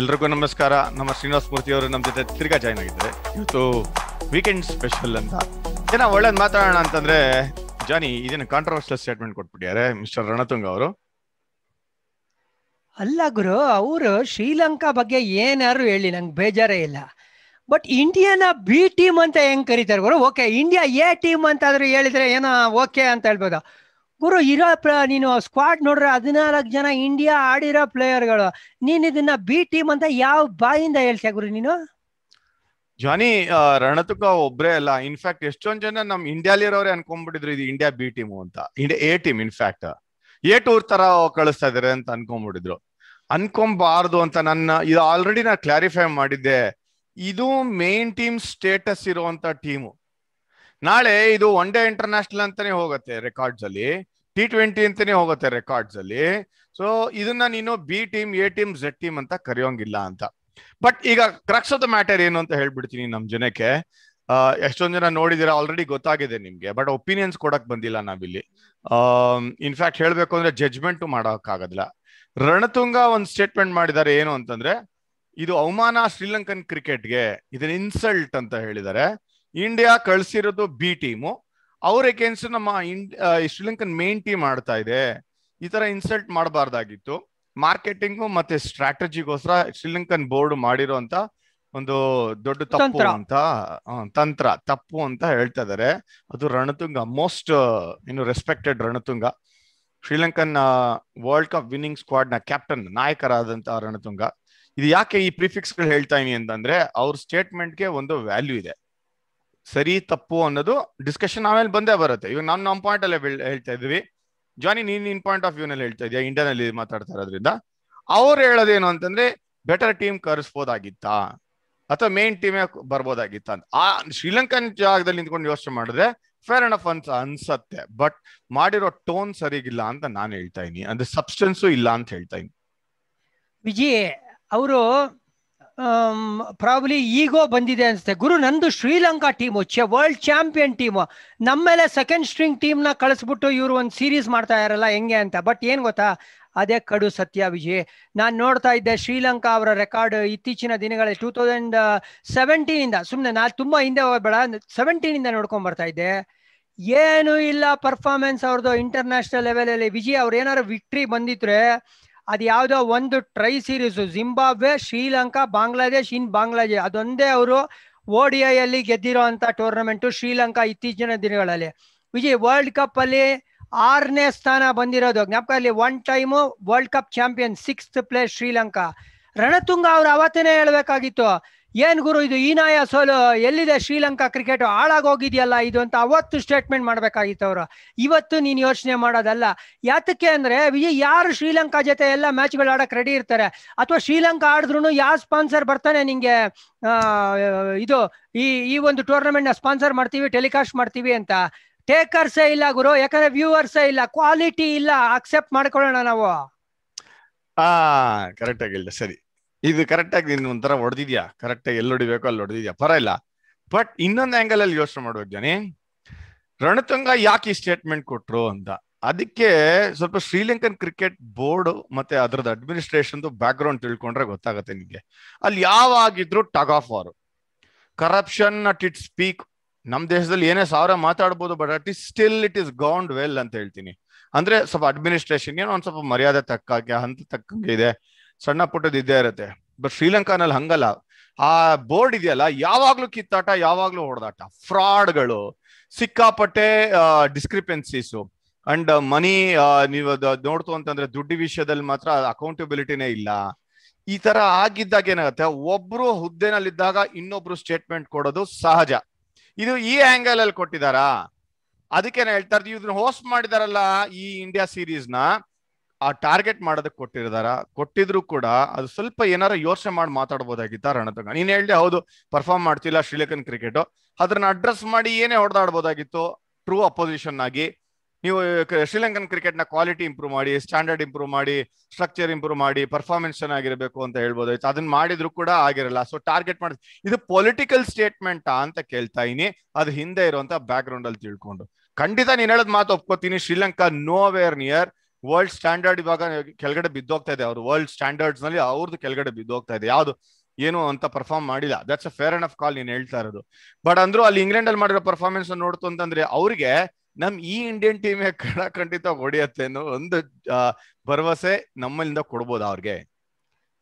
ಎಲ್ರಿಗೂ ನಮಸ್ಕಾರ ನಮ್ಮ ಶ್ರೀನಿವಾಸ ಮೂರ್ತಿ ಅವರು ನಮ್ಮ ಜೊತೆ ತಿರ್ಗಾ ಜಾಯ್ನ್ ಆಗಿದ್ದಾರೆ ಇವತ್ತು ವೀಕೆಂಡ್ ಸ್ಪೆಷಲ್ ಅಂತ ಏನೋ ಒಳ್ಳೇದು ಮಾತಾಡೋಣ ಅಂತಂದ್ರೆ ಜಾನಿ ಇದೇನು ಕಾಂಟ್ರವರ್ಷಿಯಲ್ ಸ್ಟೇಟ್ಮೆಂಟ್ ಕೊಟ್ಬಿಟ್ಟಿದ್ದಾರೆ ಮಿಸ್ಟರ್ ರಣತುಂಗ್ ಅವರು ಅಲ್ಲ ಗುರು ಅವರು ಶ್ರೀಲಂಕಾ ಬಗ್ಗೆ ಏನಾದ್ರು ಹೇಳಿ ನಂಗೆ ಬೇಜಾರೇ ಇಲ್ಲ ಬಟ್ ಇಂಡಿಯಾನ ಬಿ ಟೀಮ್ ಅಂತ ಹೆಂಗ್ ಕರಿತಾರೆ ಗುರು ಓಕೆ ಇಂಡಿಯಾ ಎ ಟೀಮ್ ಅಂತಾದ್ರೂ ಹೇಳಿದ್ರೆ ಏನೋ ಓಕೆ ಅಂತ ಹೇಳ್ಬೋದು ಗುರು ಇರೋ ನೀನು ಸ್ಕ್ವಾಡ್ ನೋಡ್ರೆ ಹದಿನಾಲ್ಕು ಜನ ಇಂಡಿಯಾ ಆಡಿರೋ ಪ್ಲೇಯರ್ಗಳು ನೀನ್ ಇದನ್ನ ಬಿ ಟೀಮ್ ಅಂತ ಯಾವ ಬಾಯಿಂದ ಹೇಳ್ತೀಯ ಗುರು ನೀನು ಜಾನಿ ರಣತುಕ ಒಬ್ರೇ ಅಲ್ಲ ಇನ್ಫ್ಯಾಕ್ಟ್ ಎಷ್ಟೊಂದ್ ಜನ ನಮ್ ಇರೋರೆ ಅನ್ಕೊಂಡ್ಬಿಟ್ಟಿದ್ರು ಇದು ಇಂಡಿಯಾ ಬಿ ಟೀಮ್ ಅಂತ India A team in fact A tour ತರ ಕಳಿಸ್ತಾ ಇದಾರೆ ಅಂತ ಅನ್ಕೊಂಡ್ಬಿಟ್ಟಿದ್ರು ಅನ್ಕೊಂಬಾರ್ದು ಅಂತ ನನ್ನ ಇದು ಆಲ್ರೆಡಿ ನಾ ಕ್ಲಾರಿಫೈ ಮಾಡಿದ್ದೆ ಇದು ಮೇನ್ ಟೀಮ್ ಸ್ಟೇಟಸ್ ಇರುವಂತ ಟೀಮು ನಾಳೆ ಇದು ಒನ್ ಡೇ ಇಂಟರ್ನ್ಯಾಷನಲ್ ಅಂತಾನೆ ಹೋಗುತ್ತೆ ರೆಕಾರ್ಡ್ಸ್ ಅಲ್ಲಿ ಟಿ ಟ್ವೆಂಟಿ ಅಂತಾನೆ ಹೋಗುತ್ತೆ ರೆಕಾರ್ಡ್ಸ್ ಅಲ್ಲಿ ಸೊ ಇದನ್ನ ನೀನು B team A team Z team ಅಂತ ಕರೆಯೋಂಗಿಲ್ಲ ಅಂತ ಬಟ್ ಈಗ ಕ್ರಕ್ಸ್ ಆಫ್ ದ ಮ್ಯಾಟರ್ ಏನು ಅಂತ ಹೇಳ್ಬಿಡ್ತೀನಿ ನಮ್ ಜನಕ್ಕೆ ಎಷ್ಟೊಂದ್ ಜನ ನೋಡಿದಿರ ಆಲ್ರೆಡಿ ಗೊತ್ತಾಗಿದೆ ನಿಮ್ಗೆ ಬಟ್ ಒಪಿನಿಯನ್ಸ್ ಕೊಡಕ್ ಬಂದಿಲ್ಲ ನಾವಿಲ್ಲಿ ಇನ್ಫ್ಯಾಕ್ಟ್ ಹೇಳ್ಬೇಕು ಅಂದ್ರೆ ಜಜ್ಮೆಂಟ್ ಮಾಡೋಕ್ಕಾಗದಿಲ್ಲ ರಣತುಂಗ ಒಂದು ಸ್ಟೇಟ್ಮೆಂಟ್ ಮಾಡಿದ್ದಾರೆ ಏನು ಅಂತಂದ್ರೆ ಇದು ಅವಮಾನ ಶ್ರೀಲಂಕನ್ ಕ್ರಿಕೆಟ್ಗೆ ಇದನ್ನ ಇನ್ಸಲ್ಟ್ ಅಂತ ಹೇಳಿದ್ದಾರೆ ಇಂಡಿಯಾ ಕಳ್ಸಿರೋದು ಬಿ ಟೀಮು ಅವ್ರ ಎಗೇನ್ಸ್ಟ್ ನಮ್ಮ ಶ್ರೀಲಂಕನ್ ಮೇನ್ ಟೀಮ್ ಆಡ್ತಾ ಇದೆ ಈ ತರ ಇನ್ಸಲ್ಟ್ ಮಾಡಬಾರ್ದಾಗಿತ್ತು ಮಾರ್ಕೆಟಿಂಗು ಮತ್ತೆ ಸ್ಟ್ರಾಟಜಿಗೋಸ್ಕರ ಶ್ರೀಲಂಕನ್ ಬೋರ್ಡ್ ಮಾಡಿರೋಂತ ಒಂದು ದೊಡ್ಡ ತಪ್ಪು ಅಂತ ತಂತ್ರ ತಪ್ಪು ಅಂತ ಹೇಳ್ತಾ ಇದಾರೆ ಅದು ರಣತುಂಗ ಮೋಸ್ಟ್ ಇನ್ನು respected Ranatunga Sri Lankan world cup winning squad ನ ಕ್ಯಾಪ್ಟನ್ ನಾಯಕರಾದಂತಹ ರಣತುಂಗ ಇದು ಯಾಕೆ ಈ ಪ್ರಿಫಿಕ್ಸ್ ಗಳು ಹೇಳ್ತಾ ಇದೀನಿ ಅಂತಂದ್ರೆ ಅವ್ರ ಸ್ಟೇಟ್ಮೆಂಟ್ಗೆ ಒಂದು ವ್ಯಾಲ್ಯೂ ಇದೆ ಸರಿ ತಪ್ಪು ಅನ್ನೋದು ಡಿಸ್ಕಷನ್ ಆಮೇಲೆ ಬಂದೇ ಬರುತ್ತೆ ಇವಾಗ ನಾನು ನಮ್ಮ ಪಾಯಿಂಟ್ ಅಲ್ಲೇ ಹೇಳ್ತಾ ಇದೀವಿ ಜಾನಿ ನೀನ್ ಇನ್ ಪಾಯಿಂಟ್ ಆಫ್ ವ್ಯೂನಲ್ಲಿ ಹೇಳ್ತಾ ಇದೀಯ ಇಂಡಿಯಾನಲ್ಲಿ ಮಾತಾಡ್ತಾ ಇರೋದ್ರಿಂದ ಅವ್ರು ಹೇಳೋದೇನು ಅಂತಂದ್ರೆ ಬೆಟರ್ ಟೀಮ್ ಕರೆಸ್ಬೋದಾಗಿತ್ತಾ ಅಥವಾ ಮೇನ್ ಟೀಮೇ ಬರ್ಬೋದಾಗಿತ್ತ ಅಂತ ಆ ಶ್ರೀಲಂಕನ್ ಜಾಗದಲ್ಲಿ ನಿಂತ್ಕೊಂಡು ಯೋಚನೆ ಮಾಡಿದ್ರೆ ಫೇರ್ ಅಂಡ್ ಅಫ್ ಅನ್ಸ ಅನ್ಸತ್ತೆ ಬಟ್ ಮಾಡಿರೋ ಟೋನ್ ಸರಿಗಿಲ್ಲ ಅಂತ ನಾನು ಹೇಳ್ತಾ ಇದೀನಿ ಅಂದ್ರೆ ಸಬ್ಸ್ಟೆನ್ಸು ಇಲ್ಲ ಅಂತ ಹೇಳ್ತಾ ಇದೀನಿ ವಿಜಯ್ ಅವರು ಪ್ರಾಬ್ಲಿ ಈಗೋ ಬಂದಿದೆ ಅನಿಸುತ್ತೆ ಗುರು ನಂದು ಶ್ರೀಲಂಕಾ ಟೀಮು ಚೆ ವರ್ಲ್ಡ್ ಚಾಂಪಿಯನ್ ಟೀಮು ಮೇಲೆ ಸೆಕೆಂಡ್ ಸ್ಟ್ರಿಂಗ್ ಟೀಮ್ನ ಕಳಿಸ್ಬಿಟ್ಟು ಇವರು ಒಂದು ಸೀರೀಸ್ ಮಾಡ್ತಾ ಇರಲ್ಲ ಹೆಂಗೆ ಅಂತ ಬಟ್ ಏನು ಗೊತ್ತಾ ಅದೇ ಕಡು ಸತ್ಯ ವಿಜಯ್ ನಾನು ನೋಡ್ತಾ ಇದ್ದೆ ಶ್ರೀಲಂಕಾ ಅವರ ರೆಕಾರ್ಡ್ ಇತ್ತೀಚಿನ ದಿನಗಳಲ್ಲಿ ಟೂ ತೌಸಂಡ್ ಸೆವೆಂಟೀನಿಂದ ಸುಮ್ಮನೆ ನಾನು ತುಂಬ ಹಿಂದೆ ಹೋಗಬೇಡ ಸೆವೆಂಟೀನಿಂದ ನೋಡ್ಕೊಂಡು ಬರ್ತಾ ಇದ್ದೆ ಏನೂ ಇಲ್ಲ ಪರ್ಫಾರ್ಮೆನ್ಸ್ ಅವ್ರದ್ದು ಇಂಟರ್ನ್ಯಾಷನಲ್ ಲೆವೆಲಲ್ಲಿ ವಿಜಯ್ ಅವ್ರು ಏನಾದ್ರು ವಿಕ್ಟ್ರಿ ಬಂದಿದ್ರೆ ಅದು ಯಾವುದೋ ಒಂದು tri series Zimbabwe Sri Lanka Bangladesh in Bangladesh ಅದೊಂದೇ ಅವರು ಐಯಲ್ಲಿ ಗೆದ್ದಿರೋ ಅಂತ ಟೂರ್ನಮೆಂಟು ಶ್ರೀಲಂಕಾ ಇತ್ತೀಚಿನ ದಿನಗಳಲ್ಲಿ ವಿಜಯ್ ವರ್ಲ್ಡ್ ಕಪ್ ಅಲ್ಲಿ ಆರನೇ ಸ್ಥಾನ ಬಂದಿರೋದು ಜ್ಞಾಪಕ ಅಲ್ಲಿ one time world cup champion sixth place Sri Lanka Ranatunga ಅವ್ರು ಅವತ್ತೇನೆ ಹೇಳ್ಬೇಕಾಗಿತ್ತು ಏನ್ ಗುರು ಇದು ಈನಾಯ ಸೋಲು ಎಲ್ಲಿದೆ ಶ್ರೀಲಂಕಾ ಕ್ರಿಕೆಟ್ ಹಾಳಾಗೋಗಿದೆಯಲ್ಲ ಇದು ಅಂತ ಅವತ್ತು ಸ್ಟೇಟ್ಮೆಂಟ್ ಮಾಡ್ಬೇಕಾಗಿತ್ತು ಅವರು ಇವತ್ತು ನೀನು ಯೋಚನೆ ಮಾಡೋದಲ್ಲ ಯಾತಕ್ಕೆ ಅಂದ್ರೆ ವಿಜಯ್ ಯಾರು ಶ್ರೀಲಂಕಾ ಜೊತೆ ಎಲ್ಲ ಮ್ಯಾಚ್ಗಳು ಆಡಕ್ ರೆಡಿ ಇರ್ತಾರೆ ಅಥವಾ ಶ್ರೀಲಂಕಾ ಆಡಿದ್ರು ಯಾವ ಸ್ಪಾನ್ಸರ್ ಬರ್ತಾನೆ ನಿಂಗೆ ಇದು ಈ ಈ ಒಂದು ಟೂರ್ನಮೆಂಟ್ ನ ಸ್ಪಾನ್ಸರ್ ಮಾಡ್ತೀವಿ ಟೆಲಿಕಾಸ್ಟ್ ಮಾಡ್ತೀವಿ ಅಂತ ಟೇಕರ್ಸೇ ಇಲ್ಲ ಗುರು ಯಾಕಂದ್ರೆ ವ್ಯೂವರ್ಸೇ ಇಲ್ಲ ಕ್ವಾಲಿಟಿ ಇಲ್ಲ ಅಕ್ಸೆಪ್ಟ್ ಮಾಡ್ಕೊಳ್ಳೋಣ ನಾವು ಆ ಕರೆಕ್ಟ್ ಆಗಿಲ್ಲ ಸರಿ ಇದು ಕರೆಕ್ಟಾಗಿ ನೀನು ಒಂಥರ ಹೊಡೆದಿದ್ಯಾ ಕರೆಕ್ಟಾಗಿ ಎಲ್ಲಿ ಹೊಡಿಬೇಕು ಅಲ್ಲಿ ಹೊಡೆದಿದ್ಯಾ ಪರ ಇಲ್ಲ ಬಟ್ ಇನ್ನೊಂದು ಆಂಗಲ್ ಅಲ್ಲಿ ಯೋಚನೆ ಮಾಡ್ಬೇಕು ಜನಿ ರಣತುಂಗ ಯಾಕೆ ಈ ಸ್ಟೇಟ್ಮೆಂಟ್ ಕೊಟ್ರು ಅಂತ ಅದಕ್ಕೆ ಸ್ವಲ್ಪ ಶ್ರೀಲಂಕನ್ ಕ್ರಿಕೆಟ್ ಬೋರ್ಡ್ ಮತ್ತೆ ಅದ್ರದ್ದು ಅಡ್ಮಿನಿಸ್ಟ್ರೇಷನ್ದು ಬ್ಯಾಕ್ ಗ್ರೌಂಡ್ ತಿಳ್ಕೊಂಡ್ರೆ ಗೊತ್ತಾಗತ್ತೆ ನಿಮಗೆ ಅಲ್ಲಿ ಯಾವಾಗಿದ್ರು tug of war corruption at its peak ನಮ್ಮ ದೇಶದಲ್ಲಿ ಏನೇ ಸಾವಿರ ಮಾತಾಡ್ಬೋದು but at is still it is ground well ಅಂತ ಹೇಳ್ತೀನಿ ಅಂದ್ರೆ ಸ್ವಲ್ಪ ಅಡ್ಮಿನಿಸ್ಟ್ರೇಷನ್ ಏನೋ ಒಂದ್ ಸ್ವಲ್ಪ ಮರ್ಯಾದೆ ತಕ್ಕಾಗೆ ಹಂತ ತಕ್ಕಂಗೆ ಇದೆ ಸಣ್ಣ ಪುಟ್ಟದ ಇದ್ದೇ ಇರುತ್ತೆ ಬಟ್ ಶ್ರೀಲಂಕಾನಲ್ಲಿ ಹಂಗಲ್ಲ ಆ ಬೋರ್ಡ್ ಇದೆಯಲ್ಲ ಯಾವಾಗ್ಲೂ ಕಿತ್ತಾಟ ಯಾವಾಗ್ಲೂ ಹೊಡೆದಾಟ ಫ್ರಾಡ್ಗಳು ಸಿಕ್ಕಾಪಟ್ಟೆ ಡಿಸ್ಕ್ರಿಪೆನ್ಸೀಸು ಅಂಡ್ ಮನಿ ನೀವು ನೋಡ್ತು ಅಂತಂದ್ರೆ ದುಡ್ಡು ವಿಷಯದಲ್ಲಿ ಮಾತ್ರ ಅಕೌಂಟಬಿಲಿಟಿನೇ ಇಲ್ಲ ಈ ತರ ಆಗಿದ್ದಾಗ ಏನಾಗುತ್ತೆ ಒಬ್ರು ಹುದ್ದೆನಲ್ಲಿದ್ದಾಗ ಇನ್ನೊಬ್ರು ಸ್ಟೇಟ್ಮೆಂಟ್ ಕೊಡೋದು ಸಹಜ ಇದು ಈ ಆಂಗಲ್ ಅಲ್ಲಿ ಕೊಟ್ಟಿದಾರಾ ಅದಕ್ಕೆ ಹೇಳ್ತಾ ಇರ್ತೀವಿ ಹೋಸ್ಟ್ ಮಾಡಿದಾರಲ್ಲ ಈ ಇಂಡಿಯಾ ಸೀರೀಸ್ನ ಆ ಟಾರ್ಗೆಟ್ ಮಾಡೋದಕ್ಕೆ ಕೊಟ್ಟಿರ್ದಾರ ಕೊಟ್ಟಿದ್ರು ಕೂಡ ಅದು ಸ್ವಲ್ಪ ಏನಾರ ಯೋಚನೆ ಮಾಡಿ ಮಾತಾಡ್ಬೋದಾಗಿತ್ತ ರಣತಂಗ ನೀನ್ ಹೇಳ್ದೆ ಹೌದು ಪರ್ಫಾರ್ಮ್ ಮಾಡ್ತಿಲ್ಲ ಶ್ರೀಲಂಕನ್ ಕ್ರಿಕೆಟ್ ಅದನ್ನ ಅಡ್ರೆಸ್ ಮಾಡಿ ಏನೇ ಹೊಡೆದಾಡ್ಬೋದಾಗಿತ್ತು ಟ್ರೂ ಅಪೋಸಿಷನ್ ಆಗಿ ನೀವು ಶ್ರೀಲಂಕನ್ ಕ್ರಿಕೆಟ್ ನ ಕ್ವಾಲಿಟಿ ಇಂಪ್ರೂವ್ ಮಾಡಿ ಸ್ಟ್ಯಾಂಡರ್ಡ್ ಇಂಪ್ರೂವ್ ಮಾಡಿ ಸ್ಟ್ರಕ್ಚರ್ ಇಂಪ್ರೂವ್ ಮಾಡಿ ಪರ್ಫಾರ್ಮೆನ್ಸ್ ಚೆನ್ನಾಗಿರ್ಬೇಕು ಅಂತ ಹೇಳ್ಬೋದಾಯ್ತು ಅದನ್ನ ಮಾಡಿದ್ರು ಕೂಡ ಆಗಿರಲ್ಲ ಸೊ ಟಾರ್ಗೆಟ್ ಮಾಡಿ ಇದು ಪೊಲಿಟಿಕಲ್ ಸ್ಟೇಟ್ಮೆಂಟ್ ಅಂತ ಕೇಳ್ತಾ ಇನಿ ಅದು ಹಿಂದೆ ಇರುವಂತ ಬ್ಯಾಕ್ ಗ್ರೌಂಡ್ ಅಲ್ಲಿ ತಿಳ್ಕೊಂಡು ಖಂಡಿತ ನೀನ್ ಹೇಳದ್ ಮಾತು ಒಪ್ಕೋತೀನಿ Sri Lanka no near world standard ಇವಾಗ ಕೆಳಗಡೆ ಬಿದ್ದೋಗ್ತಾ ಇದೆ ಅವ್ರು ವರ್ಲ್ಡ್ ಸ್ಟ್ಯಾಂಡರ್ಡ್ಸ್ ನಲ್ಲಿ ಅವ್ರದ್ದು ಕೆಳಗಡೆ ಬಿದ್ದೋಗ್ತಾ ಇದೆ ಯಾವ್ದು ಏನು ಅಂತ ಪರ್ಫಾರ್ಮ್ ಮಾಡಿಲ್ಲ ದಟ್ಸ್ ಅ ಫೇರ್ ಅಂಡ್ ಆಫ್ ಕಾಲ್ ನೀನ್ ಹೇಳ್ತಾ ಇರೋದು ಬಟ್ ಅಂದ್ರೂ ಅಲ್ಲಿ ಇಂಗ್ಲೆಂಡ್ ಅಲ್ಲಿ ಮಾಡಿರೋ ಪರ್ಫಾರ್ಮೆನ್ಸ್ ನೋಡ್ತು ಅಂತಂದ್ರೆ ಅವ್ರಿಗೆ ನಮ್ ಈ ಇಂಡಿಯನ್ ಟೀಮ್ ಕಡ ಖಂಡಿತ ಹೊಡೆಯತ್ತೆ ಅನ್ನೋ ಒಂದು ಭರವಸೆ ನಮ್ಮಲ್ಲಿಂದ ಕೊಡ್ಬೋದು ಅವ್ರಿಗೆ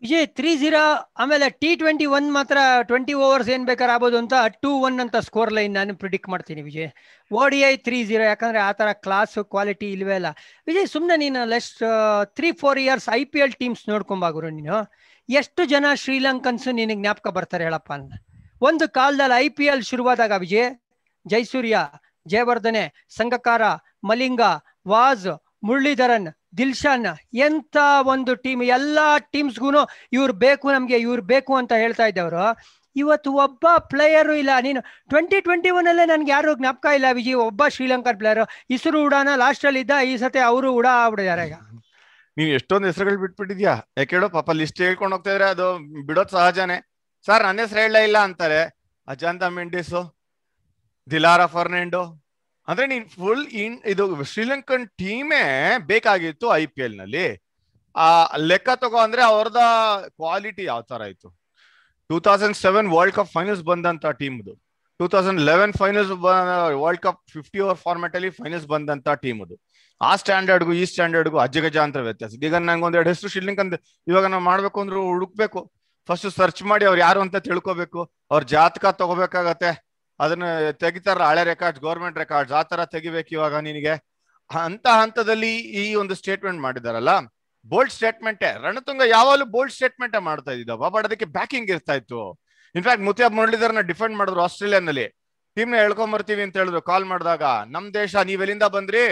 ವಿಜಯ್ ತ್ರೀ ಜೀರೋ ಆಮೇಲೆ ಟಿ ಟ್ವೆಂಟಿ ಒನ್ ಮಾತ್ರ ಟ್ವೆಂಟಿ ಓವರ್ಸ್ ಏನ್ ಬೇಕಾದ್ರೆ ಆಗ್ಬೋದು ಅಂತ ಟೂ ಒನ್ ಅಂತ ಸ್ಕೋರ್ ಲೈನ್ ನಾನು ಪ್ರಿಡಿಕ್ಟ್ ಮಾಡ್ತೀನಿ ವಿಜಯ್ ಓಡಿ ಐ ತ್ರೀ ಜೀರೋ ಯಾಕಂದ್ರೆ ಆ ಥರ ಕ್ಲಾಸ್ ಕ್ವಾಲಿಟಿ ಇಲ್ವೇ ಇಲ್ಲ ವಿಜಯ್ ಸುಮ್ಮನೆ ನೀನು last three four years I P L teams ನೋಡ್ಕೊಂಬಾಗ್ರು ನೀನು ಎಷ್ಟು ಜನ ಶ್ರೀಲಂಕನ್ಸ್ ನಿನಗೆ ಜ್ಞಾಪಕ ಬರ್ತಾರೆ ಹೇಳಪ್ಪ ಅನ್ನ ಒಂದು ಕಾಲದಲ್ಲಿ ಐ ಪಿ ಎಲ್ ಶುರುವಾದಾಗ ವಿಜಯ್ ಜೈಸೂರ್ಯ ಜಯವರ್ಧನೆ ಸಂಗಕಾರ ಮಲಿಂಗ ವಾಜ್ ಮುರಳೀಧರನ್ ದಿಲ್ಶಾನ್ ಎಂತ ಒಂದು ಟೀಮ್ ಎಲ್ಲಾ ಟೀಮ್ಸ್ಗೂ ಇವ್ರು ಬೇಕು ನಮಗೆ ಇವ್ರು ಬೇಕು ಅಂತ ಹೇಳ್ತಾ ಇದ್ದವರು ಇವತ್ತು ಒಬ್ಬ ಪ್ಲೇಯರು ಇಲ್ಲ ನೀನು ಟ್ವೆಂಟಿ ಟ್ವೆಂಟಿ ಒನ್ನಲ್ಲೇ ನನಗೆ ಯಾರು ಜ್ಞಾಪಕ ಇಲ್ಲ ವಿಜಿ ಒಬ್ಬ ಶ್ರೀಲಂಕನ್ ಪ್ಲೇಯರ್ ಇಸ್ರು ಉಡಾನ ಅಲ್ಲಿ ಇದ್ದ ಈ ಸತಿ ಅವರು ಉಡ ಆಗ್ಬಿಡಿದಾರೆ ಈಗ ನೀನು ಎಷ್ಟೊಂದು ಹೆಸರುಗಳು ಬಿಟ್ಬಿಟ್ಟಿದ್ಯಾ ಯಾಕೆ ಪಾಪ ಲಿಸ್ಟ್ ಹೇಳ್ಕೊಂಡು ಹೋಗ್ತಾ ಇದ್ರೆ ಅದು ಬಿಡೋದು ಸಹಜನೇ ಸರ್ ನನ್ನ ಹೆಸರು ಹೇಳಲೇ ಇಲ್ಲ ಅಂತಾರೆ ಅಜಾಂತ ಮೆಂಡಿಸು ದಿಲಾರ ಫರ್ನಾಂಡೋ ಅಂದ್ರೆ ನೀನ್ ಫುಲ್ ಇನ್ ಇದು ಶ್ರೀಲಂಕನ್ ಟೀಮೇ ಬೇಕಾಗಿತ್ತು ಐ ಪಿ ಎಲ್ ನಲ್ಲಿ ಆ ಲೆಕ್ಕ ತಗೋ ಅಂದ್ರೆ ಅವ್ರದ ಕ್ವಾಲಿಟಿ ಯಾವ ತರ ಇತ್ತು two thousand seven world cup finals ಬಂದಂತ ಟೀಮ್ದು two thousand eleven finals world cup fifty over format ಅಲ್ಲಿ ಫೈನಲ್ಸ್ ಬಂದಂತ ಟೀಮ್ ಅದು ಆ ಸ್ಟ್ಯಾಂಡರ್ಡ್ಗೂ ಈ ಸ್ಟ್ಯಾಂಡರ್ಡ್ಗೂ ಅಜ್ಜಗಜ ಅಂತ ವ್ಯತ್ಯಾಸ ಈಗ ನಂಗೆ ಎರಡು ಹೆಸರು ಶ್ರೀಲಂಕನ್ ಇವಾಗ ನಾವು ಮಾಡ್ಬೇಕು ಅಂದ್ರೆ ಹುಡುಕ್ಬೇಕು ಫಸ್ಟ್ ಸರ್ಚ್ ಮಾಡಿ ಅವ್ರು ಯಾರು ಅಂತ ತಿಳ್ಕೊಬೇಕು ಅವ್ರ ಜಾತಕ ತಗೋಬೇಕಾಗತ್ತೆ ಅದನ್ನ ತೆಗಿತಾರ ಹಳೆ ರೆಕಾರ್ಡ್ಸ್ ಗೌರ್ಮೆಂಟ್ ರೆಕಾರ್ಡ್ಸ್ ಆ ತರ ತೆಗಿಬೇಕು ಇವಾಗ ನಿನಗೆ ಅಂತ ಹಂತದಲ್ಲಿ ಈ ಒಂದು ಸ್ಟೇಟ್ಮೆಂಟ್ ಮಾಡಿದಾರಲ್ಲ ಬೋಲ್ಡ್ ಸ್ಟೇಟ್ಮೆಂಟೇ ರಣತುಂಗ ಯಾವಾಗಲೂ ಬೋಲ್ಡ್ ಸ್ಟೇಟ್ಮೆಂಟ್ ಮಾಡ್ತಾ ಇದ್ದಿದ್ದವ ಬಟ್ ಅದಕ್ಕೆ ಬ್ಯಾಕಿಂಗ್ ಇರ್ತಾ ಇತ್ತು ಇನ್ಫ್ಯಾಕ್ಟ್ ಮುತ್ಯಾಬ್ ಮುರಳೀಧರ್ನ ಡಿಫೆಂಡ್ ಮಾಡಿದ್ರು ನಲ್ಲಿ ಟೀಮ್ನ ನ ಬರ್ತೀವಿ ಅಂತ ಹೇಳಿದ್ರು ಕಾಲ್ ಮಾಡಿದಾಗ ನಮ್ ದೇಶ ನೀವೆಲ್ಲಿಂದ ಬಂದ್ರಿ